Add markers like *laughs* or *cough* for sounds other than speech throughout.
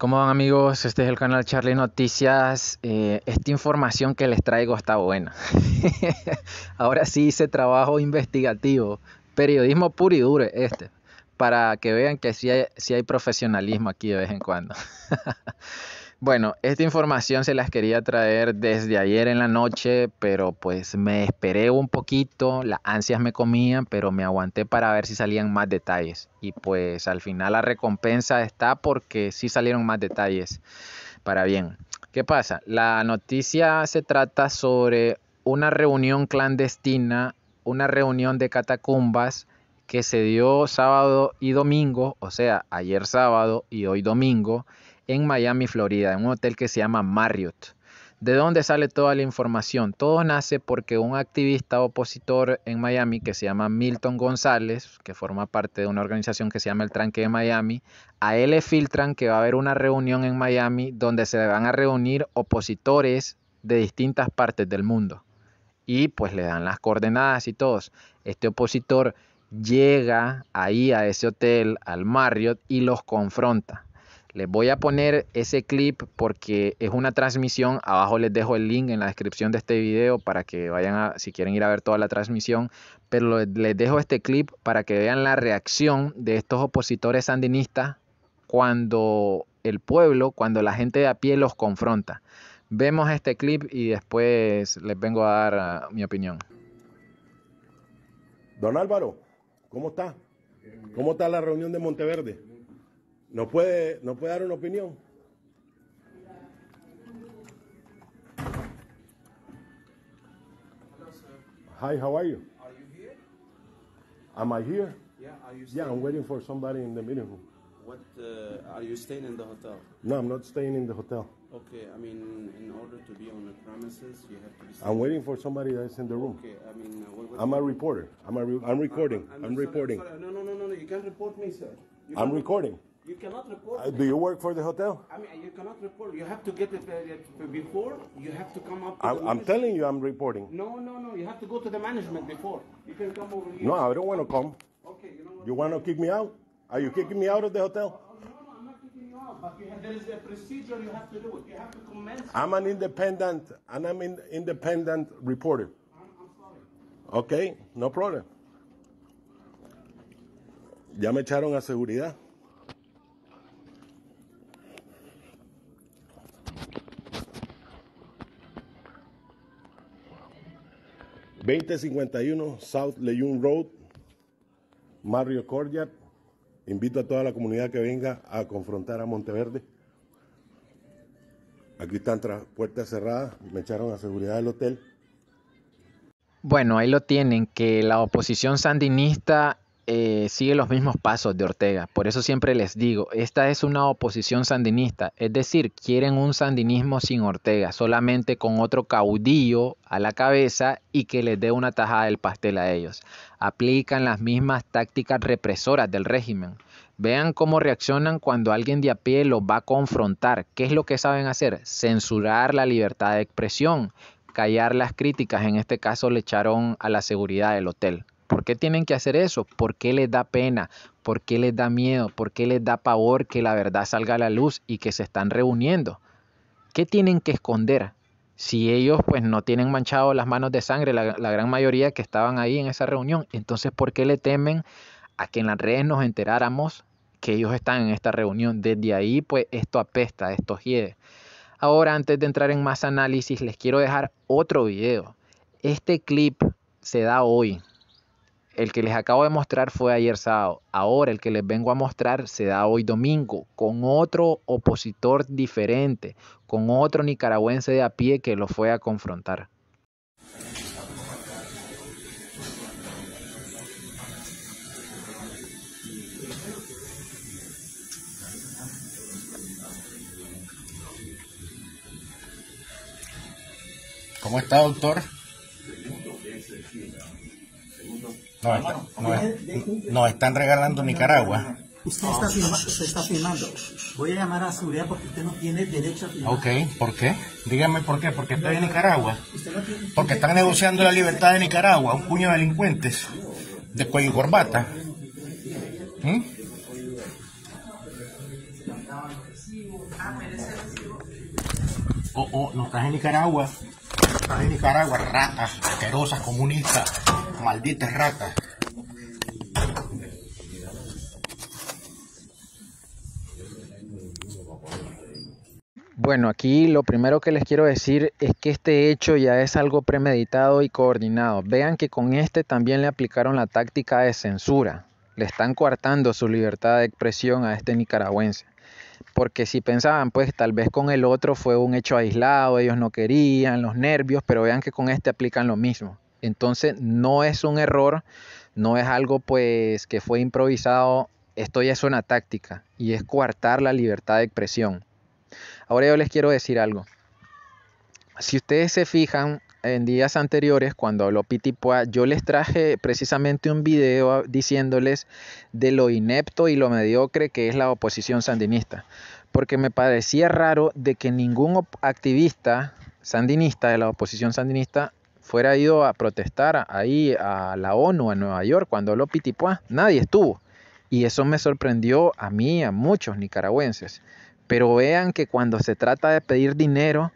¿Cómo van amigos? Este es el canal Charlie Noticias. Eh, esta información que les traigo está buena. *laughs* Ahora sí hice trabajo investigativo, periodismo puro y duro este, para que vean que sí hay profesionalismo aquí de vez en cuando. *laughs* Bueno, esta información se las quería traer desde ayer en la noche, pero pues me esperé un poquito, las ansias me comían, pero me aguanté para ver si salían más detalles. Y pues al final la recompensa está porque sí salieron más detalles. Para bien. ¿Qué pasa? La noticia se trata sobre una reunión clandestina, una reunión de catacumbas que se dio sábado y domingo, o sea, ayer sábado y hoy domingo, en Miami, Florida, en un hotel que se llama Marriott. ¿De dónde sale toda la información? Todo nace porque un activista opositor en Miami que se llama Milton González, que forma parte de una organización que se llama El Tranque de Miami, a él le filtran que va a haber una reunión en Miami donde se van a reunir opositores de distintas partes del mundo. Y pues le dan las coordenadas y todos. Este opositor llega ahí a ese hotel, al Marriott, y los confronta les voy a poner ese clip porque es una transmisión. Abajo les dejo el link en la descripción de este video para que vayan a, si quieren ir a ver toda la transmisión. Pero les dejo este clip para que vean la reacción de estos opositores sandinistas cuando el pueblo, cuando la gente de a pie los confronta. Vemos este clip y después les vengo a dar uh, mi opinión. Don Álvaro, ¿cómo está? ¿Cómo está la reunión de Monteverde? ¿No puede, ¿No puede dar una opinión? Hi, how are you? Are you here? Am I here? Yeah, are you Yeah, I'm waiting for somebody in the meeting room. What, uh, are you staying in the hotel? No, I'm not staying in the hotel. Okay, I mean, in order to be on the premises, you have to be... I'm waiting for somebody that's in the room. Okay, I mean... Uh, what, what I'm a reporter. I'm, a re I'm recording. I'm, reporting. I'm No, no, no, no, you can't report me, sir. I'm recording. You cannot report. Uh, do you work for the hotel? I mean, you cannot report. You have to get it uh, uh before. You have to come up. To I'm, I'm, telling you, I'm reporting. No, no, no. You have to go to the management before. You can come over here. No, I don't want to come. Okay, you know what? You want to kick me out? Are you kicking me out of the hotel? Oh, oh, no, no, I'm not kicking you out. But you have, there is a procedure you have to do. It. You have to commence. I'm an independent, and I'm an independent reporter. I'm, I'm sorry. Okay, no problem. Ya me echaron a seguridad. 2051 South Leyune Road, Mario Corriat. Invito a toda la comunidad que venga a confrontar a Monteverde. Aquí están tras puertas cerradas, me echaron la seguridad del hotel. Bueno, ahí lo tienen, que la oposición sandinista eh, sigue los mismos pasos de Ortega. Por eso siempre les digo, esta es una oposición sandinista. Es decir, quieren un sandinismo sin Ortega, solamente con otro caudillo a la cabeza y que les dé una tajada del pastel a ellos. Aplican las mismas tácticas represoras del régimen. Vean cómo reaccionan cuando alguien de a pie los va a confrontar. ¿Qué es lo que saben hacer? Censurar la libertad de expresión, callar las críticas. En este caso le echaron a la seguridad del hotel. ¿Por qué tienen que hacer eso? ¿Por qué les da pena? ¿Por qué les da miedo? ¿Por qué les da pavor que la verdad salga a la luz y que se están reuniendo? ¿Qué tienen que esconder? Si ellos pues no tienen manchado las manos de sangre, la, la gran mayoría que estaban ahí en esa reunión, entonces ¿por qué le temen a que en las redes nos enteráramos que ellos están en esta reunión? Desde ahí pues esto apesta, esto hiede. Ahora, antes de entrar en más análisis, les quiero dejar otro video. Este clip se da hoy, el que les acabo de mostrar fue ayer sábado. Ahora el que les vengo a mostrar se da hoy domingo con otro opositor diferente, con otro nicaragüense de a pie que lo fue a confrontar. ¿Cómo está, doctor? Ah, no no, están regalando Nicaragua. Usted está, ah, Voy a llamar a seguridad porque usted no tiene derecho a Ok, ¿por qué? Dígame por qué. Porque estoy en Nicaragua. Porque están negociando la libertad de Nicaragua. Un puño de delincuentes de cuello y corbata. ¿Mm? Oh, oh, no estás en Nicaragua. Estás en Nicaragua, ratas, asquerosas, comunistas. Maldita rata Bueno, aquí lo primero que les quiero decir es que este hecho ya es algo premeditado y coordinado. Vean que con este también le aplicaron la táctica de censura. Le están coartando su libertad de expresión a este nicaragüense. Porque si pensaban, pues tal vez con el otro fue un hecho aislado, ellos no querían, los nervios, pero vean que con este aplican lo mismo. Entonces no es un error, no es algo pues que fue improvisado, esto ya es una táctica y es coartar la libertad de expresión. Ahora yo les quiero decir algo. Si ustedes se fijan en días anteriores cuando habló Pitipua, yo les traje precisamente un video diciéndoles de lo inepto y lo mediocre que es la oposición sandinista, porque me parecía raro de que ningún activista sandinista de la oposición sandinista fuera ido a protestar ahí a la ONU, a Nueva York, cuando lo Pitipuá, nadie estuvo. Y eso me sorprendió a mí, a muchos nicaragüenses. Pero vean que cuando se trata de pedir dinero,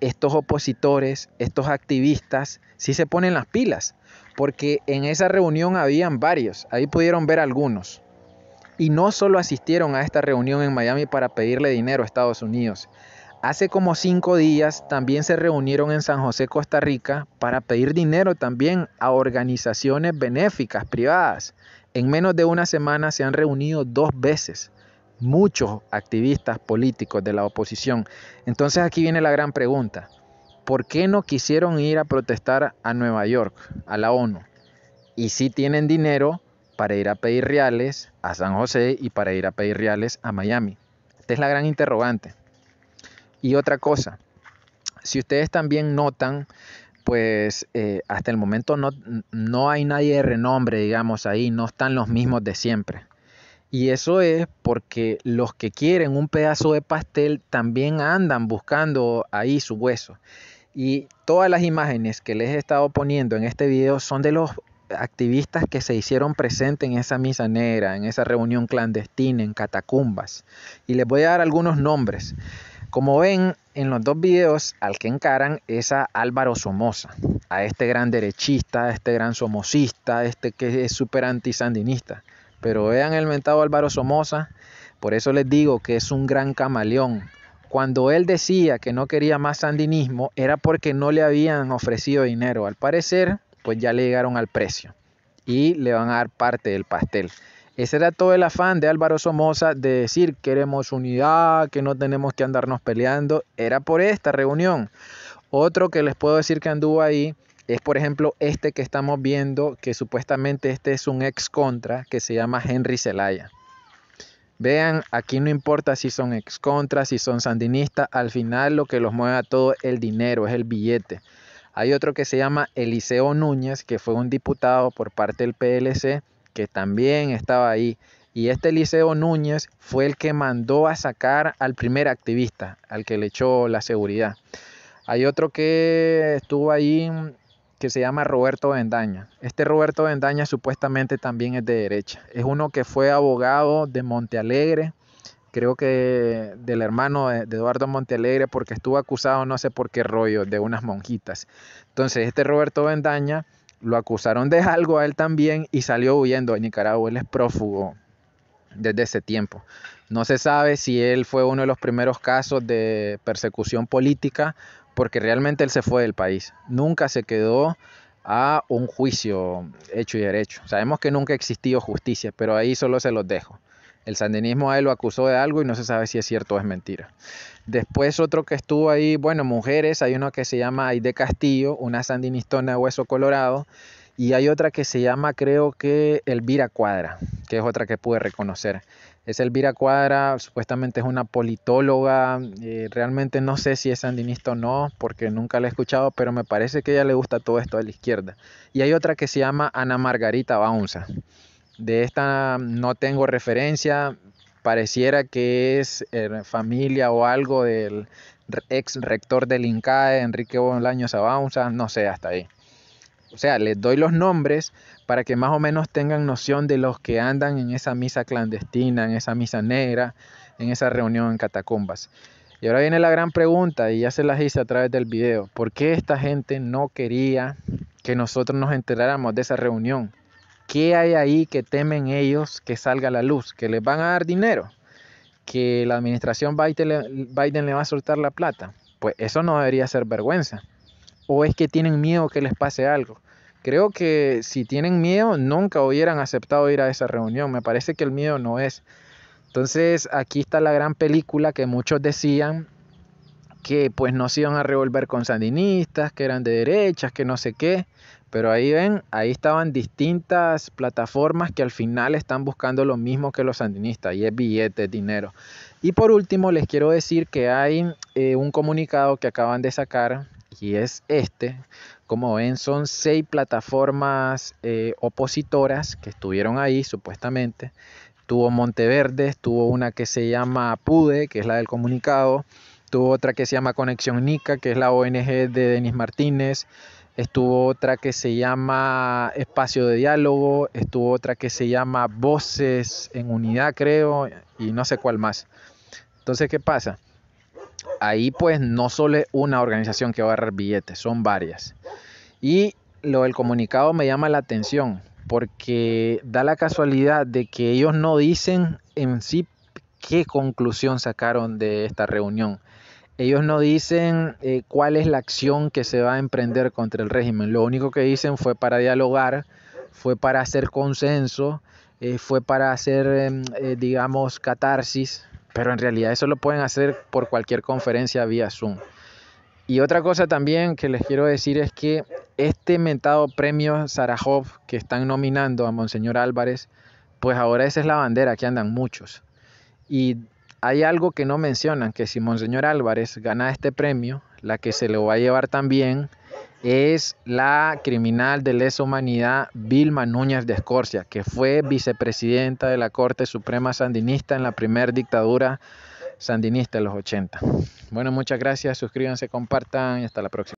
estos opositores, estos activistas, sí se ponen las pilas, porque en esa reunión habían varios, ahí pudieron ver algunos. Y no solo asistieron a esta reunión en Miami para pedirle dinero a Estados Unidos, Hace como cinco días también se reunieron en San José, Costa Rica, para pedir dinero también a organizaciones benéficas privadas. En menos de una semana se han reunido dos veces muchos activistas políticos de la oposición. Entonces aquí viene la gran pregunta. ¿Por qué no quisieron ir a protestar a Nueva York, a la ONU? Y si tienen dinero para ir a pedir reales a San José y para ir a pedir reales a Miami. Esta es la gran interrogante. Y otra cosa, si ustedes también notan, pues eh, hasta el momento no, no hay nadie de renombre, digamos, ahí, no están los mismos de siempre. Y eso es porque los que quieren un pedazo de pastel también andan buscando ahí su hueso. Y todas las imágenes que les he estado poniendo en este video son de los activistas que se hicieron presentes en esa misa negra, en esa reunión clandestina, en catacumbas. Y les voy a dar algunos nombres. Como ven en los dos videos al que encaran es a Álvaro Somoza, a este gran derechista, a este gran somocista, a este que es súper antisandinista. Pero vean el mentado Álvaro Somoza, por eso les digo que es un gran camaleón. Cuando él decía que no quería más sandinismo era porque no le habían ofrecido dinero. Al parecer, pues ya le llegaron al precio y le van a dar parte del pastel. Ese era todo el afán de Álvaro Somoza de decir queremos unidad, que no tenemos que andarnos peleando. Era por esta reunión. Otro que les puedo decir que anduvo ahí es, por ejemplo, este que estamos viendo, que supuestamente este es un ex contra, que se llama Henry Zelaya. Vean, aquí no importa si son ex contra, si son sandinistas, al final lo que los mueve a todo es el dinero, es el billete. Hay otro que se llama Eliseo Núñez, que fue un diputado por parte del PLC que también estaba ahí. Y este liceo Núñez fue el que mandó a sacar al primer activista, al que le echó la seguridad. Hay otro que estuvo ahí que se llama Roberto Vendaña. Este Roberto Vendaña supuestamente también es de derecha. Es uno que fue abogado de Montealegre, creo que del hermano de, Eduardo Montealegre, porque estuvo acusado no sé por qué rollo de unas monjitas. Entonces este Roberto Vendaña lo acusaron de algo a él también y salió huyendo a Nicaragua. Él es prófugo desde ese tiempo. No se sabe si él fue uno de los primeros casos de persecución política, porque realmente él se fue del país. Nunca se quedó a un juicio hecho y derecho. Sabemos que nunca existió justicia, pero ahí solo se los dejo. El sandinismo a él lo acusó de algo y no se sabe si es cierto o es mentira. Después otro que estuvo ahí, bueno, mujeres, hay una que se llama Aide Castillo, una sandinistona de hueso colorado, y hay otra que se llama creo que Elvira Cuadra, que es otra que pude reconocer. Es Elvira Cuadra, supuestamente es una politóloga, eh, realmente no sé si es sandinista o no, porque nunca la he escuchado, pero me parece que a ella le gusta todo esto de la izquierda. Y hay otra que se llama Ana Margarita Baunza de esta no tengo referencia, pareciera que es eh, familia o algo del ex rector del INCAE, Enrique Bolaños Avanza no sé, hasta ahí. O sea, les doy los nombres para que más o menos tengan noción de los que andan en esa misa clandestina, en esa misa negra, en esa reunión en catacumbas. Y ahora viene la gran pregunta, y ya se las hice a través del video. ¿Por qué esta gente no quería que nosotros nos enteráramos de esa reunión? ¿Qué hay ahí que temen ellos que salga la luz? ¿Que les van a dar dinero? ¿Que la administración Biden, le va a soltar la plata? Pues eso no debería ser vergüenza. ¿O es que tienen miedo que les pase algo? Creo que si tienen miedo, nunca hubieran aceptado ir a esa reunión. Me parece que el miedo no es. Entonces aquí está la gran película que muchos decían que pues no iban a revolver con sandinistas, que eran de derechas, que no sé qué. Pero ahí ven, ahí estaban distintas plataformas que al final están buscando lo mismo que los sandinistas, y es billetes, dinero. Y por último, les quiero decir que hay eh, un comunicado que acaban de sacar, y es este. Como ven, son seis plataformas eh, opositoras que estuvieron ahí, supuestamente. Tuvo Monteverde, tuvo una que se llama PUDE, que es la del comunicado. Tuvo otra que se llama Conexión Nica, que es la ONG de Denis Martínez estuvo otra que se llama Espacio de Diálogo, estuvo otra que se llama Voces en Unidad, creo, y no sé cuál más. Entonces, ¿qué pasa? Ahí pues no solo es una organización que va a agarrar billetes, son varias. Y lo del comunicado me llama la atención, porque da la casualidad de que ellos no dicen en sí qué conclusión sacaron de esta reunión. Ellos no dicen eh, cuál es la acción que se va a emprender contra el régimen. Lo único que dicen fue para dialogar, fue para hacer consenso, eh, fue para hacer, em, eh, digamos, catarsis, pero en realidad eso lo pueden hacer por cualquier conferencia vía Zoom. Y otra cosa también que les quiero decir es que este mentado premio Sarajov que están nominando a Monseñor Álvarez, pues ahora esa es la bandera que andan muchos. Y hay algo que no mencionan, que si Monseñor Álvarez gana este premio, la que se lo va a llevar también es la criminal de lesa humanidad Vilma Núñez de Escorcia, que fue vicepresidenta de la Corte Suprema Sandinista en la primera dictadura sandinista de los 80. Bueno, muchas gracias, suscríbanse, compartan y hasta la próxima.